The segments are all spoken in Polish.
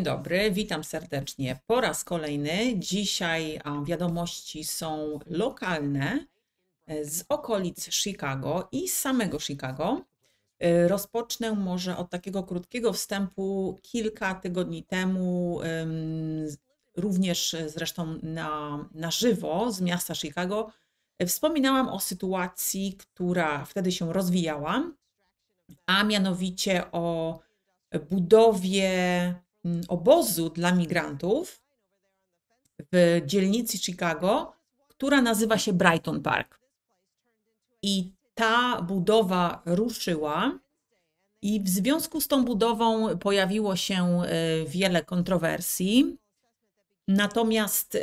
Dzień dobry, witam serdecznie po raz kolejny. Dzisiaj wiadomości są lokalne e, z okolic Chicago i z samego Chicago. E, rozpocznę może od takiego krótkiego wstępu. Kilka tygodni temu, również e, zresztą na, na żywo z miasta Chicago, wspominałam o sytuacji, która wtedy się rozwijała, a mianowicie o budowie Mm, obozu dla migrantów w dzielnicy Chicago, która nazywa się Brighton Park. I ta budowa ruszyła, i w związku z tą budową pojawiło się e, wiele kontrowersji. Natomiast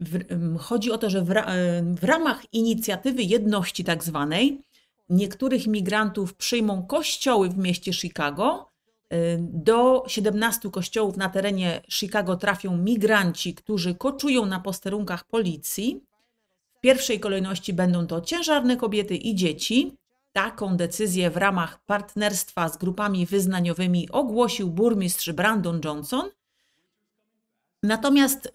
w, chodzi o to, że w, e, w ramach inicjatywy jedności tak zwanej niektórych migrantów przyjmą kościoły w mieście Chicago, Y, do 17 kościołów na terenie Chicago trafią migranci, którzy koczują na posterunkach policji. W pierwszej kolejności będą to ciężarne kobiety i dzieci. Taką decyzję w ramach partnerstwa z grupami wyznaniowymi ogłosił burmistrz Brandon Johnson. Natomiast y,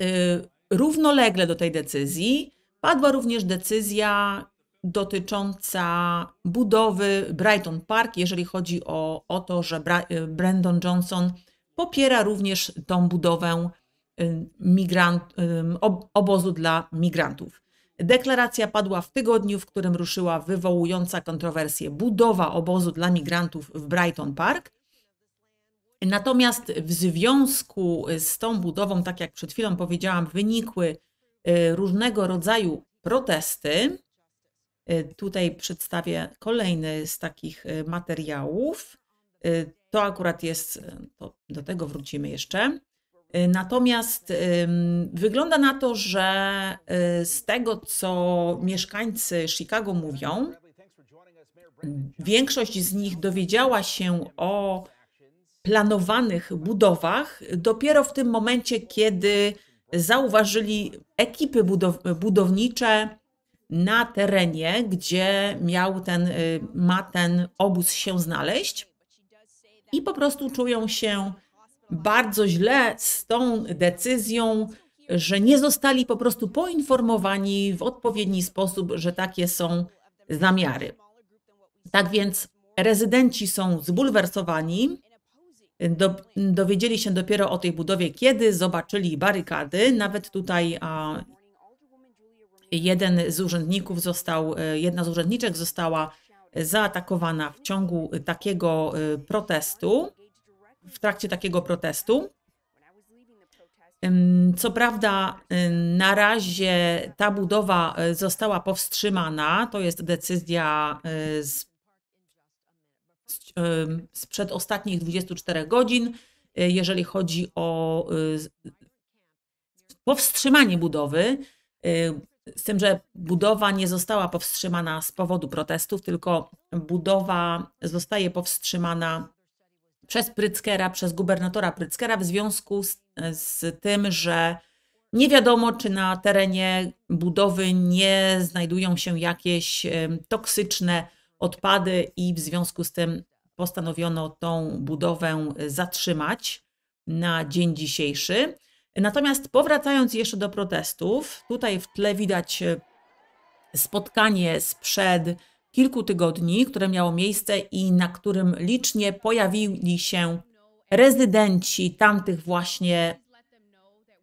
równolegle do tej decyzji padła również decyzja dotycząca budowy Brighton Park, jeżeli chodzi o, o to, że y, Brandon Johnson popiera również tą budowę y, migrant, y, obozu dla migrantów. Deklaracja padła w tygodniu, w którym ruszyła wywołująca kontrowersję budowa obozu dla migrantów w Brighton Park. Natomiast w związku z tą budową, tak jak przed chwilą powiedziałam, wynikły różnego rodzaju protesty. Y, tutaj przedstawię kolejny z takich y, materiałów. Y, to akurat jest, to do tego wrócimy jeszcze. Natomiast wygląda na to, że z tego, co mieszkańcy Chicago mówią, większość z nich dowiedziała się o planowanych budowach dopiero w tym momencie, kiedy zauważyli ekipy budow- budownicze na terenie, gdzie miał ten, y, ma ten obóz się znaleźć i po prostu czują się bardzo źle z tą decyzją, że nie zostali po prostu poinformowani w odpowiedni sposób, że takie są zamiary. Tak więc rezydenci są zbulwersowani. Do, dowiedzieli się dopiero o tej budowie, kiedy zobaczyli barykady. Nawet tutaj a, Jeden z urzędników został, e, jedna z urzędniczek została zaatakowana w ciągu takiego e, protestu, w trakcie takiego protestu. Co prawda, e, na razie ta budowa została powstrzymana. To jest decyzja z, sprzed ostatnich 24 godzin, jeżeli chodzi o powstrzymanie budowy. Z tym, że budowa nie została powstrzymana z powodu protestów, tylko budowa zostaje powstrzymana przez Pryckera, przez gubernatora Pryckera w związku z, z tym, że nie wiadomo, czy na terenie budowy nie znajdują się jakieś toksyczne odpady, i w związku z tym postanowiono tą budowę zatrzymać na dzień dzisiejszy. Natomiast powracając jeszcze do protestów, tutaj w tle widać e, spotkanie sprzed kilku tygodni, które miało miejsce i na którym licznie pojawili się rezydenci tamtych właśnie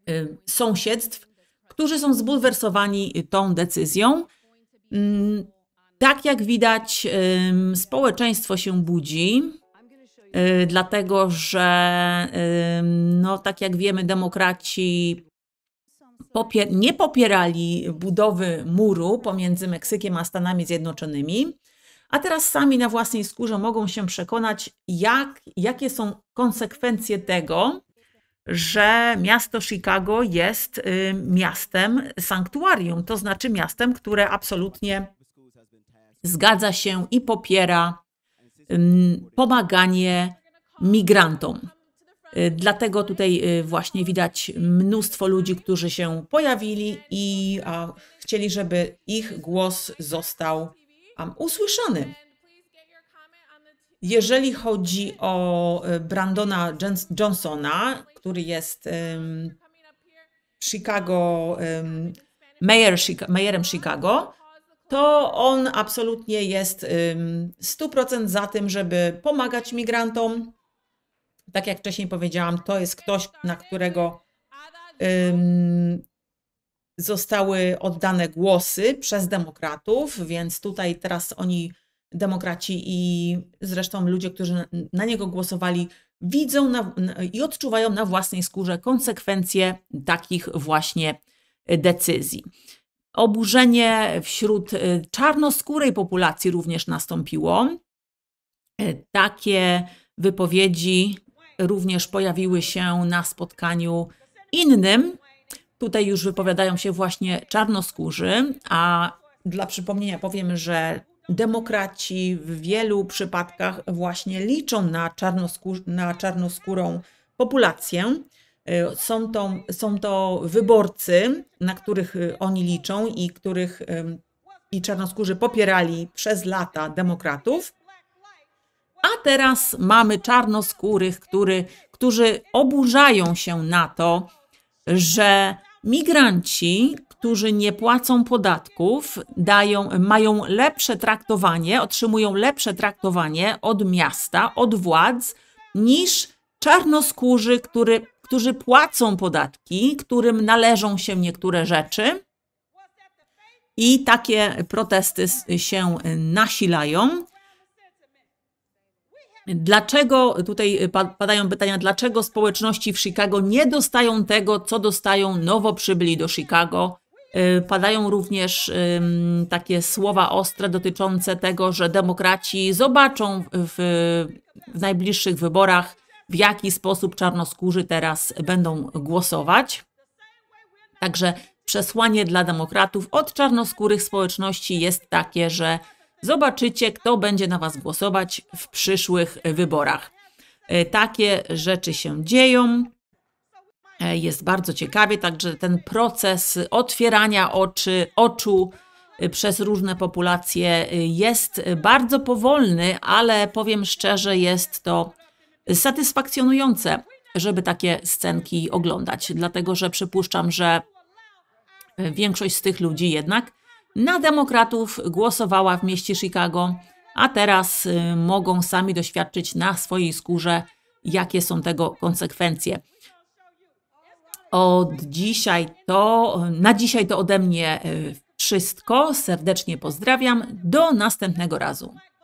e, sąsiedztw, którzy są zbulwersowani tą decyzją. Mm, tak jak widać, społeczeństwo się budzi, Y, dlatego że, no, tak jak wiemy, demokraci popier nie popierali budowy muru pomiędzy Meksykiem a Stanami Zjednoczonymi, a teraz sami na własnej skórze mogą się przekonać, jak, jakie są konsekwencje tego, że miasto Chicago jest y, miastem sanktuarium, to znaczy miastem, które absolutnie zgadza się i popiera pomaganie migrantom. Y, dlatego tutaj y, właśnie widać mnóstwo ludzi, którzy się pojawili i a, chcieli, żeby ich głos został usłyszany. Jeżeli chodzi o y, Brandona Johnsona, który jest um, Chicago, um, mayor, mayorem Chicago, to on absolutnie jest 100% za tym, żeby pomagać migrantom. Tak jak wcześniej powiedziałam, to jest ktoś, na którego zostały oddane głosy przez demokratów, więc tutaj teraz oni, demokraci i zresztą ludzie, którzy na niego głosowali, widzą na, i odczuwają na własnej skórze konsekwencje takich właśnie y, decyzji. Oburzenie wśród y, czarnoskórej populacji również nastąpiło. Y, takie wypowiedzi również pojawiły się na spotkaniu innym. Tutaj już wypowiadają się właśnie czarnoskórzy, a dla przypomnienia powiem, że demokraci w wielu przypadkach właśnie liczą na, czarnoskór na czarnoskórą populację. E, są to, są to wyborcy, na których e, oni liczą i których i czarnoskórzy popierali przez lata demokratów. A teraz mamy czarnoskórych, który, którzy oburzają się na to, że migranci, którzy nie płacą podatków, dają, mają lepsze traktowanie, otrzymują lepsze traktowanie od miasta, od władz, niż czarnoskórzy, który, którzy płacą podatki, którym należą się niektóre rzeczy. I takie protesty się nasilają. Dlaczego, tutaj padają pytania, dlaczego społeczności w Chicago nie dostają tego, co dostają nowo przybyli do Chicago? Y, padają również takie słowa ostre dotyczące tego, że demokraci zobaczą w, w najbliższych wyborach, w jaki sposób czarnoskórzy teraz będą głosować. Także przesłanie dla demokratów od czarnoskórych społeczności jest takie, że zobaczycie, kto będzie na Was głosować w przyszłych wyborach. E, takie rzeczy się dzieją. E, jest bardzo ciekawie, także ten proces otwierania oczy, oczu e, przez różne populacje jest bardzo powolny, ale powiem szczerze, jest to satysfakcjonujące, żeby takie scenki oglądać, dlatego że przypuszczam, że większość z tych ludzi jednak na demokratów głosowała w mieście Chicago, a teraz y, mogą sami doświadczyć na swojej skórze, jakie są tego konsekwencje. Od dzisiaj to, na dzisiaj to ode mnie y, wszystko. Serdecznie pozdrawiam. Do następnego razu.